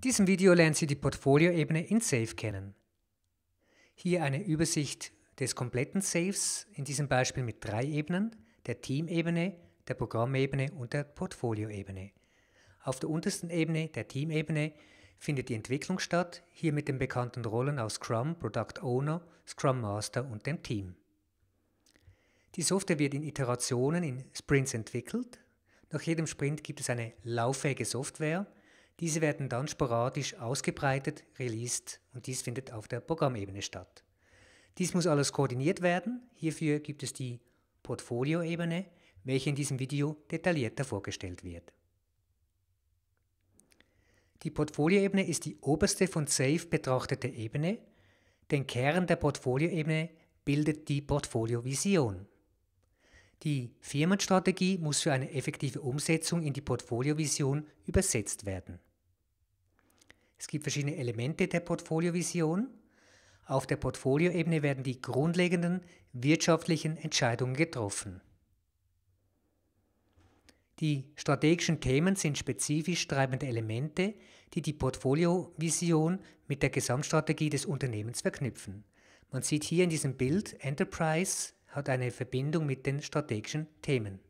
In diesem Video lernen Sie die Portfolioebene in Safe kennen. Hier eine Übersicht des kompletten Saves, in diesem Beispiel mit drei Ebenen, der Teamebene, der Programmebene und der Portfolioebene. Auf der untersten Ebene, der Teamebene, findet die Entwicklung statt, hier mit den bekannten Rollen aus Scrum, Product Owner, Scrum Master und dem Team. Die Software wird in Iterationen, in Sprints entwickelt. Nach jedem Sprint gibt es eine lauffähige Software, diese werden dann sporadisch ausgebreitet, released und dies findet auf der Programmebene statt. Dies muss alles koordiniert werden. Hierfür gibt es die Portfolioebene, welche in diesem Video detaillierter vorgestellt wird. Die Portfolioebene ist die oberste von SAFE betrachtete Ebene. Den Kern der Portfolioebene bildet die Portfoliovision. Die Firmenstrategie muss für eine effektive Umsetzung in die Portfoliovision übersetzt werden. Es gibt verschiedene Elemente der Portfoliovision. Auf der Portfolioebene werden die grundlegenden wirtschaftlichen Entscheidungen getroffen. Die strategischen Themen sind spezifisch treibende Elemente, die die Portfoliovision mit der Gesamtstrategie des Unternehmens verknüpfen. Man sieht hier in diesem Bild, Enterprise hat eine Verbindung mit den strategischen Themen.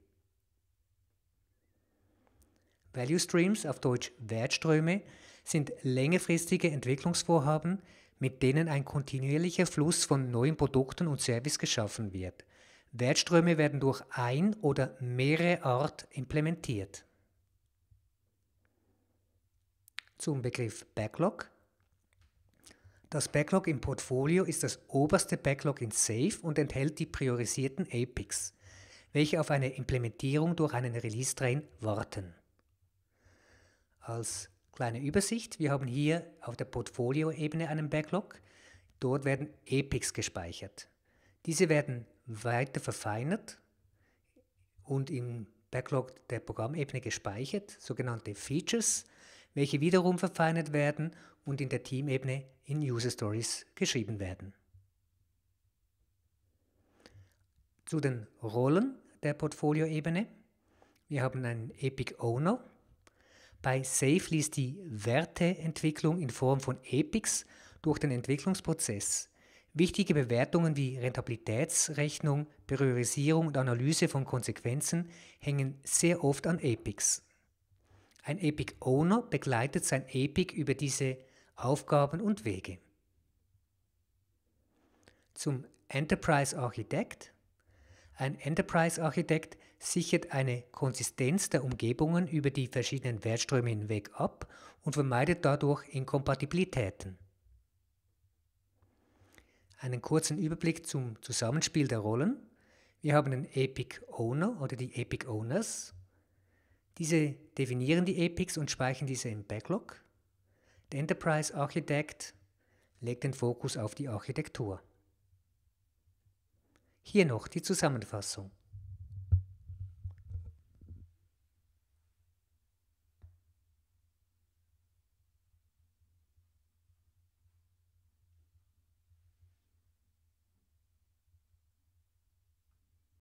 Value Streams, auf Deutsch Wertströme, sind längerfristige Entwicklungsvorhaben, mit denen ein kontinuierlicher Fluss von neuen Produkten und Service geschaffen wird. Wertströme werden durch ein oder mehrere Art implementiert. Zum Begriff Backlog. Das Backlog im Portfolio ist das oberste Backlog in Safe und enthält die priorisierten APICs, welche auf eine Implementierung durch einen Release-Train warten. Als Kleine Übersicht. Wir haben hier auf der Portfolio-Ebene einen Backlog. Dort werden Epics gespeichert. Diese werden weiter verfeinert und im Backlog der Programmebene gespeichert, sogenannte Features, welche wiederum verfeinert werden und in der Teamebene in User Stories geschrieben werden. Zu den Rollen der Portfolio-Ebene. Wir haben einen Epic Owner, bei Safely ist die Werteentwicklung in Form von EPICs durch den Entwicklungsprozess. Wichtige Bewertungen wie Rentabilitätsrechnung, Priorisierung und Analyse von Konsequenzen hängen sehr oft an EPICs. Ein Epic Owner begleitet sein Epic über diese Aufgaben und Wege. Zum Enterprise Architect. Ein Enterprise-Architekt sichert eine Konsistenz der Umgebungen über die verschiedenen Wertströme hinweg ab und vermeidet dadurch Inkompatibilitäten. Einen kurzen Überblick zum Zusammenspiel der Rollen. Wir haben den Epic Owner oder die Epic Owners. Diese definieren die Epics und speichern diese im Backlog. Der Enterprise-Architekt legt den Fokus auf die Architektur. Hier noch die Zusammenfassung.